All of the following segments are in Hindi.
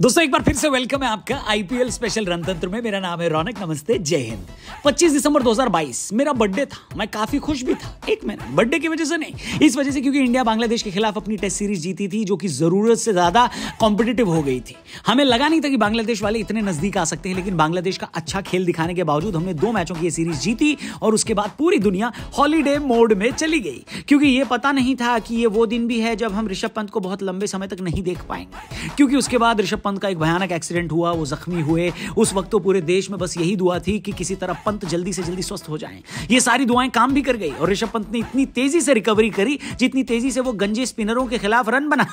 दोस्तों एक बार फिर से वेलकम है आपका आईपीएल स्पेशल रणतंत्र में मेरा नाम है रौनक नमस्ते जय हिंद 25 दिसंबर 2022 मेरा बर्थडे था मैं काफी खुश भी था एक महीना बर्थडे की वजह से नहीं इस वजह से क्योंकि इंडिया बांग्लादेश के खिलाफ अपनी टेस्ट सीरीज जीती थी जो कि जरूरत से ज्यादा कॉम्पिटेटिव हो गई थी हमें लगा नहीं था कि बांग्लादेश वाले इतने नजदीक आ सकते हैं लेकिन बांग्लादेश का अच्छा खेल दिखाने के बावजूद हमने दो मैचों की यह सीरीज जीती और उसके बाद पूरी दुनिया हॉलीडे मोड में चली गई क्योंकि ये पता नहीं था कि ये वो दिन भी है जब हम ऋषभ पंत को बहुत लंबे समय तक नहीं देख पाएंगे क्योंकि उसके बाद ऋषभ पंत का एक भयानक एक्सीडेंट हुआ वो जख्मी हुए उस वक्त तो पूरे देश में बस यही दुआ थी कि किसी तरह पंत जल्दी से जल्दी स्वस्थ हो जाए ये सारी दुआएं काम भी कर गई और ऋषभ पंत ने इतनी तेजी से रिकवरी करी जितनी तेजी से वो गंजे स्पिनरों के खिलाफ रन बना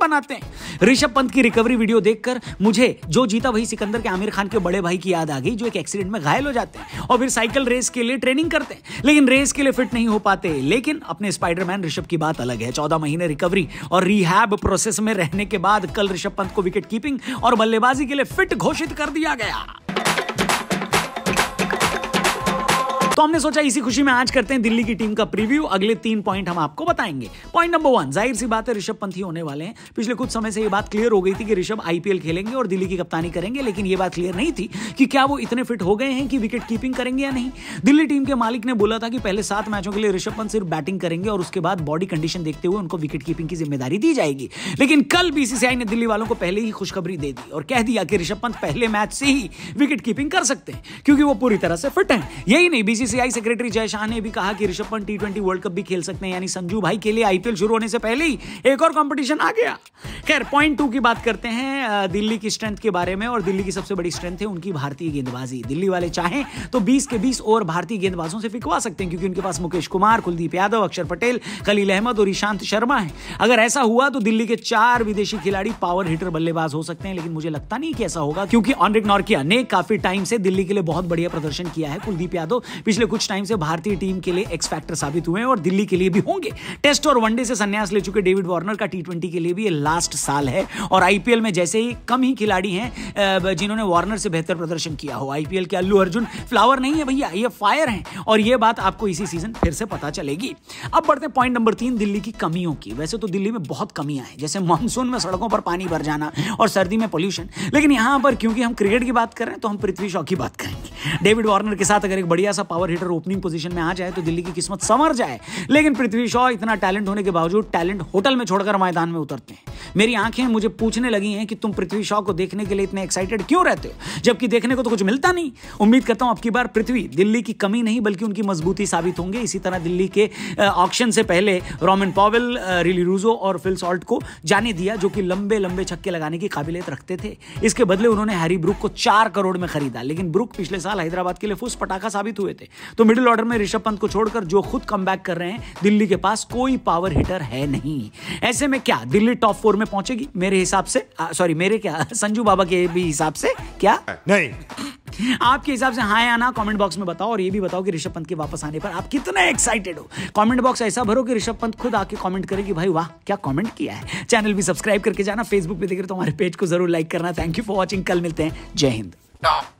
बनाते हैं ऋषभ पंत की रिकवरी वीडियो देखकर मुझे जो जीता वही सिकंदर के आमिर खान के बड़े भाई की याद आ गई जो एक एक्सीडेंट में घायल हो जाते हैं और फिर साइकिल रेस के लिए ट्रेनिंग करते हैं लेकिन रेस के लिए फिट नहीं हो पाते लेकिन अपने स्पाइडरमैन ऋषभ की बात अलग है चौदह महीने रिकवरी और रिहैब प्रोसेस में रहने के बाद कल ऋषभ पंत को विकेट कीपिंग और बल्लेबाजी के लिए फिट घोषित कर दिया गया तो हमने सोचा इसी खुशी में आज करते हैं दिल्ली की टीम का प्रीव्यू अगले तीन पॉइंट हम आपको बताएंगे पॉइंट नंबर वन जाहिर सी बात है ऋषभ पंत ही होने वाले हैं पिछले कुछ समय से ये बात क्लियर हो गई थी कि ऋषभ आईपीएल खेलेंगे और दिल्ली की कप्तानी करेंगे लेकिन ये बात क्लियर नहीं थी कि क्या वो इतने फिट हो गए हैं कि विकेट कीपिंग करेंगे या नहीं दिल्ली टीम के मालिक ने बोला था कि पहले सात मैचों के लिए ऋषभ पंत सिर्फ बैटिंग करेंगे और उसके बाद बॉडी कंडीशन देखते हुए उनको विकेट कीपिंग की जिम्मेदारी दी जाएगी लेकिन कल बीसीसीआई ने दिल्ली वालों को पहले ही खुशखबरी दे दी और कह दिया कि ऋषभ पंत पहले मैच से ही विकेट कीपिंग कर सकते हैं क्योंकि वो पूरी तरह से फिट हैं यही नहीं बीसी बीसीसीआई सेक्रेटरी जय शाह ने भी कहा कि Rishabh Pant T world cup भी खेल सकते हैं यानी संजू भाई के लिए आईपीएल शुरू होने से पहले ही एक और कॉम्पिटिशन आ गया खैर पॉइंट टू की बात करते हैं दिल्ली की स्ट्रेंथ के बारे में और दिल्ली की सबसे बड़ी स्ट्रेंथ है उनकी भारतीय गेंदबाजी दिल्ली वाले चाहें तो बीस के बीस ओवर भारतीय गेंदबाजों से फिकवा सकते हैं क्योंकि उनके पास मुकेश कुमार कुलदीप यादव अक्षर पटेल खलील अहमद और ईशांत शर्मा है अगर ऐसा हुआ तो दिल्ली के चार विदेशी खिलाड़ी पावर हिटर बल्लेबाज हो सकते हैं लेकिन मुझे लगता नहीं कि ऐसा होगा क्योंकि ऑनरिक नॉर्किया ने काफी टाइम से दिल्ली के लिए बहुत बढ़िया प्रदर्शन किया है कुलदीप यादव पिछले पिछले कुछ टाइम से भारतीय टीम के लिए एक्स फैक्टर साबित हुए हैं और दिल्ली के लिए भी होंगे टेस्ट और वनडे से संन्यास ले चुके डेविड वार्नर का टी के लिए भी ये लास्ट साल है और आईपीएल में जैसे ही कम ही खिलाड़ी हैं जिन्होंने वार्नर से बेहतर प्रदर्शन किया हो आईपीएल के अल्लू अर्जुन फ्लावर नहीं है भैया ये फायर हैं और ये बात आपको इसी सीजन फिर से पता चलेगी अब बढ़ते हैं पॉइंट नंबर तीन दिल्ली की कमियों की वैसे तो दिल्ली में बहुत कमियां हैं जैसे मानसून में सड़कों पर पानी भर जाना और सर्दी में पोल्यूशन लेकिन यहां पर क्योंकि हम क्रिकेट की बात कर रहे हैं तो हम पृथ्वी शॉ की बात करें डेविड वार्नर के साथ अगर एक बढ़िया सा पावर हिटर ओपनिंग पोजीशन में आ जाए तो दिल्ली की किस्मत संवर जाए लेकिन पृथ्वी शॉ इतना टैलेंट होने के बावजूद टैलेंट होटल में छोड़कर मैदान में उतरते हैं मेरी आंखें मुझे पूछने लगी हैं कि तुम पृथ्वी शॉ को देखने के लिए इतने एक्साइटेड क्यों रहते हो जबकि देखने को तो कुछ मिलता नहीं उम्मीद करता हूं अब की बार पृथ्वी दिल्ली की कमी नहीं बल्कि उनकी मजबूती साबित होंगे इसी तरह दिल्ली के ऑक्शन से पहले रोमन पॉवेल रिली रूजो और फिल सॉल्ट को जाने दिया जो कि लंबे लंबे छक्के लगाने की काबिलियत रखते थे इसके बदले उन्होंने हैरी ब्रुक को चार करोड़ में खरीदा लेकिन ब्रुक पिछले साल हैदराबाद के लिए फुस पटाखा साबित हुए थे तो मिडिल ऑर्डर में ऋषभ पंत को छोड़कर जो खुद कम कर रहे हैं दिल्ली के पास कोई पावर हिटर है नहीं ऐसे में क्या दिल्ली टॉप फोर में पहुंचेगी मेरे हिसाब से सॉरी मेरे क्या संजू बाबा के भी हिसाब से क्या नहीं आपके हिसाब से हाँ या ना कमेंट बॉक्स में बताओ और ये भी बताओ कि ऋषभ पंत के वापस आने पर आप कितने एक्साइटेड हो कमेंट बॉक्स ऐसा भरो कि ऋषभ पंत खुद आके कमेंट करे कि भाई वाह क्या कमेंट किया है चैनल भी सब्सक्राइब करके जाना फेसबुक पे देख रहे तो हमारे पेज को जरूर लाइक करना थैंक यू फॉर वॉचिंग कल मिलते हैं जय हिंद